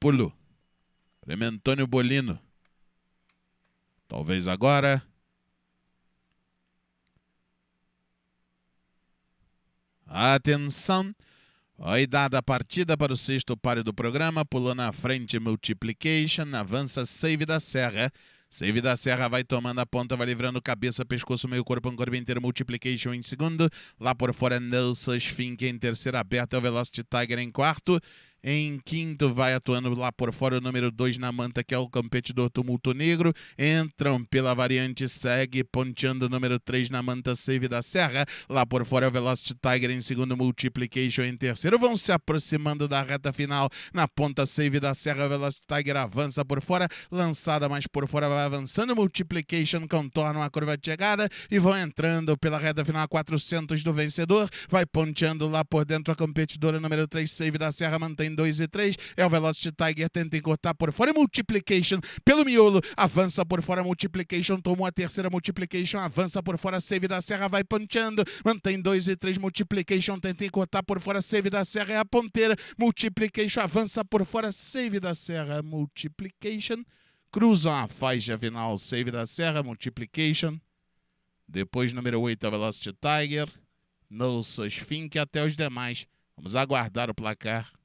Pulo. Prêmio Antônio Bolino. Talvez agora. Atenção. Oi, dada a partida para o sexto páreo do programa. Pulou na frente Multiplication. Avança Save da Serra. Save da Serra vai tomando a ponta, vai livrando cabeça, pescoço, meio corpo, corpo inteiro, multiplication em segundo. Lá por fora, Nelson Fink em terceira, aberta, o Velocity Tiger em quarto. Em quinto, vai atuando lá por fora o número 2 na manta, que é o competidor Tumulto Negro. Entram pela variante, segue ponteando o número 3 na manta, Save da Serra. Lá por fora o Velocity Tiger em segundo, Multiplication em terceiro. Vão se aproximando da reta final. Na ponta, Save da Serra, o Velocity Tiger avança por fora. Lançada mais por fora, vai avançando. Multiplication contorna a curva de chegada e vão entrando pela reta final a 400 do vencedor. Vai ponteando lá por dentro a competidora número 3, Save da Serra, mantém em 2 e 3. É o Velocity Tiger, tenta encurtar por fora. Multiplication pelo miolo. Avança por fora. Multiplication tomou a terceira. Multiplication avança por fora. Save da Serra vai ponteando. Mantém 2 e 3. Multiplication tenta encurtar por fora. Save da Serra é a ponteira. Multiplication avança por fora. Save da Serra. Multiplication. Cruzam a faixa final. Save da Serra. Multiplication. Depois, número 8, a é Velocity Tiger. No Fink até os demais. Vamos aguardar o placar.